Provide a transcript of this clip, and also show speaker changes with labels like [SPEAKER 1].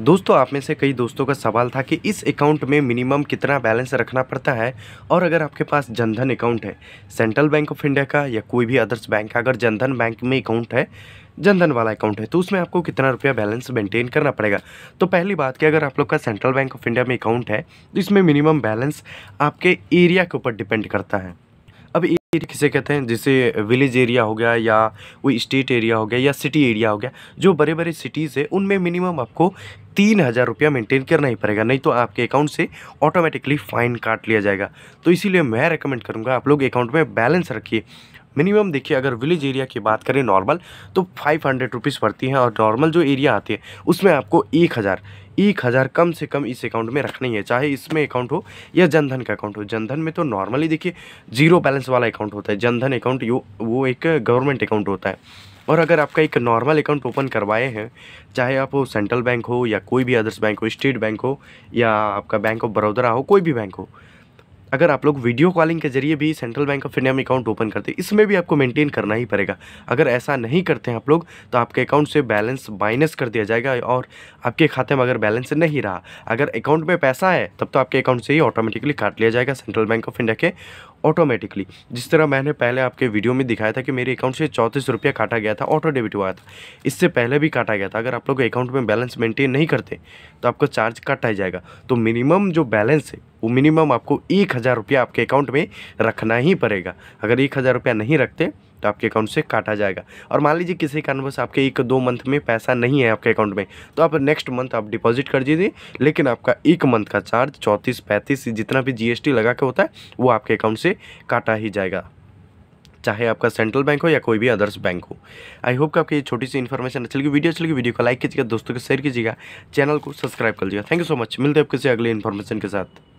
[SPEAKER 1] दोस्तों आप में से कई दोस्तों का सवाल था कि इस अकाउंट में मिनिमम कितना बैलेंस रखना पड़ता है और अगर आपके पास जनधन अकाउंट है सेंट्रल बैंक ऑफ इंडिया का या कोई भी अदर्स बैंक का अगर जनधन बैंक में अकाउंट है जनधन वाला अकाउंट है तो उसमें आपको कितना रुपया बैलेंस मेंटेन करना पड़ेगा तो पहली बात कि अगर आप लोग का सेंट्रल बैंक ऑफ इंडिया में अकाउंट है तो इसमें मिनिमम बैलेंस आपके एरिया के ऊपर डिपेंड करता है स्टेट किसे कहते हैं जैसे विलेज एरिया हो गया या कोई स्टेट एरिया हो गया या सिटी एरिया हो गया जो बड़े बड़े सिटीज़ है उनमें मिनिमम आपको तीन हज़ार रुपया मेंटेन करना ही पड़ेगा नहीं तो आपके अकाउंट से ऑटोमेटिकली फ़ाइन काट लिया जाएगा तो इसीलिए मैं रिकमेंड करूँगा आप लोग अकाउंट में बैलेंस रखिए मिनिमम देखिए अगर विलेज एरिया की बात करें नॉर्मल तो फाइव हंड्रेड रुपीज़ पड़ती हैं और नॉर्मल जो एरिया आती है उसमें आपको एक हज़ार एक हज़ार कम से कम इस अकाउंट में रखना ही है चाहे इसमें अकाउंट हो या जनधन का अकाउंट हो जनधन में तो नॉर्मली देखिए जीरो बैलेंस वाला अकाउंट होता है जनधन अकाउंट यो वो एक गवर्नमेंट अकाउंट होता है और अगर आपका एक नॉर्मल अकाउंट ओपन करवाए हैं चाहे आप सेंट्रल बैंक हो या कोई भी अदर्स बैंक हो स्टेट बैंक हो या आपका बैंक ऑफ बड़ौदा हो कोई भी बैंक हो अगर आप लोग वीडियो कॉलिंग के जरिए भी सेंट्रल बैंक ऑफ इंडिया में अकाउंट ओपन करते हैं इसमें भी आपको मेंटेन करना ही पड़ेगा अगर ऐसा नहीं करते हैं आप लोग तो आपके अकाउंट से बैलेंस माइनस कर दिया जाएगा और आपके खाते में अगर बैलेंस नहीं रहा अगर अकाउंट में पैसा है तब तो आपके अकाउंट से ही ऑटोमेटिकली काट लिया जाएगा सेंट्रल बैंक ऑफ इंडिया के ऑटोमेटिकली जिस तरह मैंने पहले आपके वीडियो में दिखाया था कि मेरे अकाउंट से चौंतीस रुपया काटा गया था ऑटो डेबिट हुआ था इससे पहले भी काटा गया था अगर आप लोग अकाउंट में बैलेंस मेंटेन नहीं करते तो आपका चार्ज काटा जाएगा तो मिनिमम जो बैलेंस है वो मिनिमम आपको एक हज़ार रुपया आपके अकाउंट में रखना ही पड़ेगा अगर एक हज़ार रुपया नहीं रखते तो आपके अकाउंट से काटा जाएगा और मान लीजिए किसी कारणवश आपके एक दो मंथ में पैसा नहीं है आपके अकाउंट में तो आप नेक्स्ट मंथ आप डिपॉजिट कर दीजिए लेकिन आपका एक मंथ का चार्ज चौंतीस पैंतीस जितना भी जीएसटी लगा के होता है वो आपके अकाउंट से काटा ही जाएगा चाहे आपका सेंट्रल बैंक हो या कोई भी अदर्स बैंक हो आई होप कि आपकी ये छोटी सी इन्फॉर्मेशन अच्छी लगी वीडियो अच्छी लगी वीडियो को लाइक कीजिएगा दोस्तों को शेयर कीजिएगा चैनल को सब्सक्राइब कर लीजिएगा थैंक यू सो मच मिलते हैं आप किसी अगले इन्फॉर्मेशन के साथ